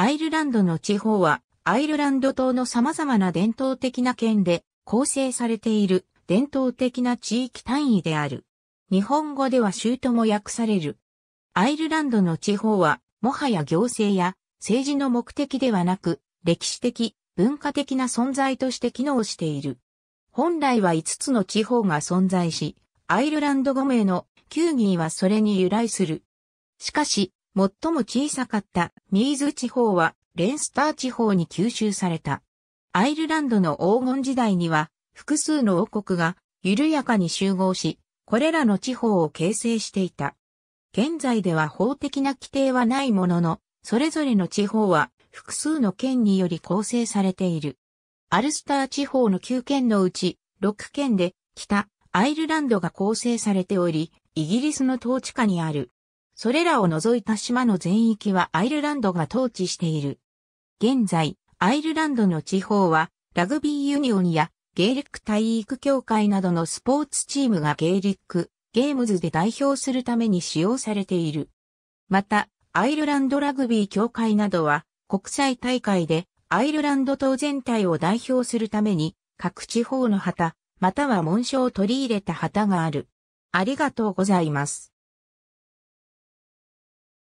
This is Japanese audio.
アイルランドの地方は、アイルランド島の様々な伝統的な県で構成されている伝統的な地域単位である。日本語では州とも訳される。アイルランドの地方は、もはや行政や政治の目的ではなく、歴史的、文化的な存在として機能している。本来は5つの地方が存在し、アイルランド語名の球技はそれに由来する。しかし、最も小さかったミーズ地方はレンスター地方に吸収された。アイルランドの黄金時代には複数の王国が緩やかに集合し、これらの地方を形成していた。現在では法的な規定はないものの、それぞれの地方は複数の県により構成されている。アルスター地方の9県のうち6県で北アイルランドが構成されており、イギリスの統治下にある。それらを除いた島の全域はアイルランドが統治している。現在、アイルランドの地方は、ラグビーユニオンやゲーリック体育協会などのスポーツチームがゲーリック、ゲームズで代表するために使用されている。また、アイルランドラグビー協会などは、国際大会でアイルランド島全体を代表するために、各地方の旗、または紋章を取り入れた旗がある。ありがとうございます。